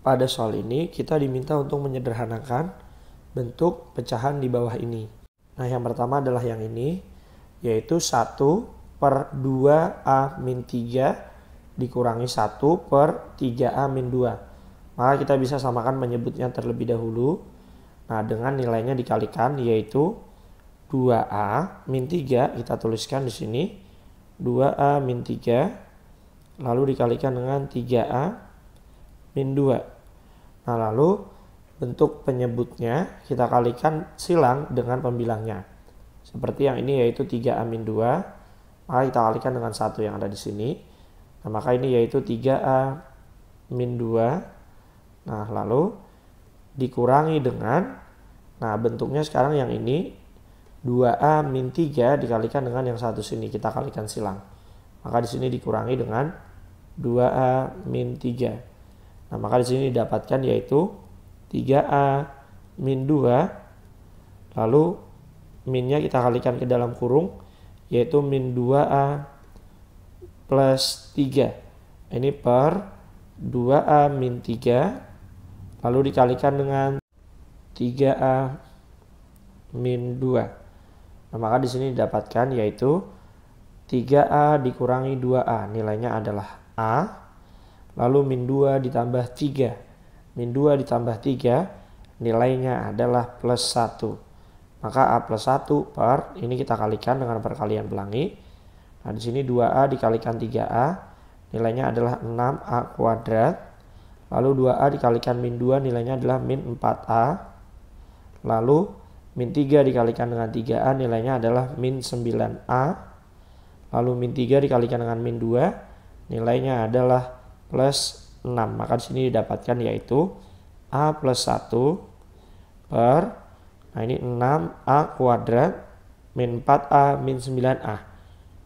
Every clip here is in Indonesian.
Pada soal ini, kita diminta untuk menyederhanakan bentuk pecahan di bawah ini. Nah, yang pertama adalah yang ini, yaitu 1 per 2A min 3 dikurangi 1 per 3A min 2. Maka kita bisa samakan menyebutnya terlebih dahulu. Nah, dengan nilainya dikalikan, yaitu 2A min 3, kita tuliskan di sini, 2A min 3, lalu dikalikan dengan 3A min 2. Nah lalu bentuk penyebutnya kita kalikan silang dengan pembilangnya. Seperti yang ini yaitu 3A min 2, maka kita kalikan dengan satu yang ada di sini. Nah maka ini yaitu 3A min 2. Nah lalu dikurangi dengan, nah bentuknya sekarang yang ini 2A min 3 dikalikan dengan yang satu sini, kita kalikan silang. Maka di sini dikurangi dengan 2A min 3. Nah, maka di sini didapatkan yaitu 3A min 2 lalu minnya kita kalikan ke dalam kurung yaitu min 2A plus 3. Ini per 2A min 3 lalu dikalikan dengan 3A min 2. Nah, maka di sini didapatkan yaitu 3A dikurangi 2A nilainya adalah A Lalu min 2 ditambah 3. Min 2 ditambah 3 nilainya adalah plus 1. Maka A plus 1 per, ini kita kalikan dengan perkalian pelangi. Nah di sini 2A dikalikan 3A, nilainya adalah 6A kuadrat. Lalu 2A dikalikan min 2 nilainya adalah min 4A. Lalu min 3 dikalikan dengan 3A nilainya adalah min 9A. Lalu min 3 dikalikan dengan min 2 nilainya adalah plus 6. Maka di sini didapatkan yaitu A plus 1 per, nah ini 6A kuadrat min 4A min 9A,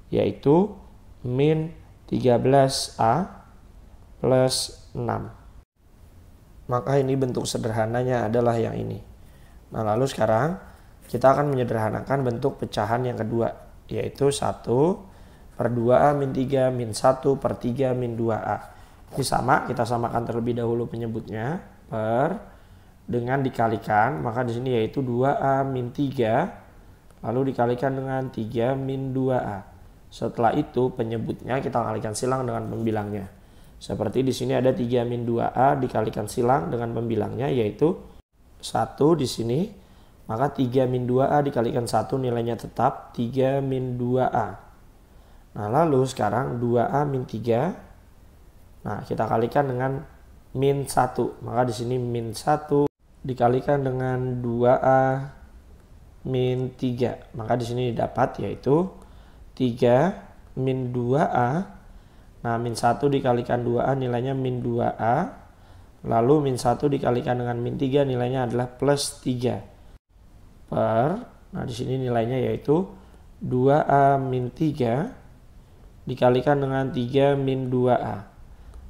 yaitu min 13A plus 6. Maka ini bentuk sederhananya adalah yang ini. Nah lalu sekarang kita akan menyederhanakan bentuk pecahan yang kedua, yaitu 1 per 2A min 3 min 1 per 3 min 2A ini sama, kita samakan terlebih dahulu penyebutnya per dengan dikalikan, maka di sini yaitu 2A min 3, lalu dikalikan dengan 3 min 2A. Setelah itu penyebutnya kita kalikan silang dengan pembilangnya. Seperti di sini ada 3 min 2A dikalikan silang dengan pembilangnya yaitu 1 di sini, maka 3 min 2A dikalikan 1 nilainya tetap 3 min 2A. Nah lalu sekarang 2A min 3 Nah, kita kalikan dengan min 1. Maka di sini min 1 dikalikan dengan 2A min 3. Maka di sini didapat yaitu 3 min 2A. Nah, min 1 dikalikan 2A nilainya min 2A. Lalu min 1 dikalikan dengan min 3 nilainya adalah plus 3 per, nah di sini nilainya yaitu 2A min 3 dikalikan dengan 3 min 2A.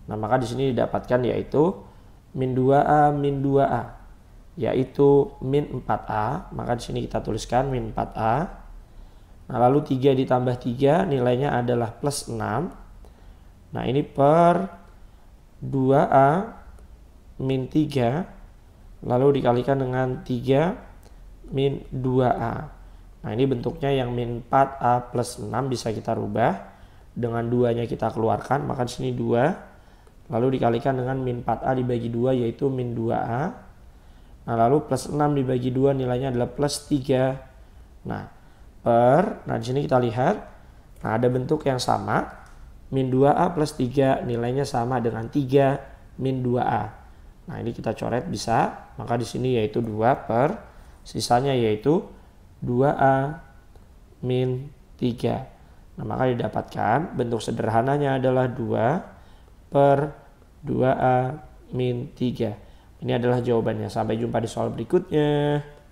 Nah, maka di sini didapatkan yaitu min 2a min 2a yaitu min 4a, maka di sini kita tuliskan min 4a. Nah, lalu 3 ditambah 3 nilainya adalah plus 6. Nah, ini per 2a min 3 lalu dikalikan dengan 3 min 2a. Nah, ini bentuknya yang min 4a plus 6 bisa kita rubah dengan duanya kita keluarkan, maka di sini 2 Lalu dikalikan dengan min 4A dibagi 2 yaitu min 2A. Nah, lalu plus 6 dibagi 2 nilainya adalah plus 3. Nah, per, nah di sini kita lihat, nah ada bentuk yang sama. Min 2A plus 3 nilainya sama dengan 3 min 2A. Nah, ini kita coret bisa, maka di sini yaitu 2 per, sisanya yaitu 2A min 3. Nah, maka didapatkan bentuk sederhananya adalah 2 per 2A min 3. Ini adalah jawabannya. Sampai jumpa di soal berikutnya.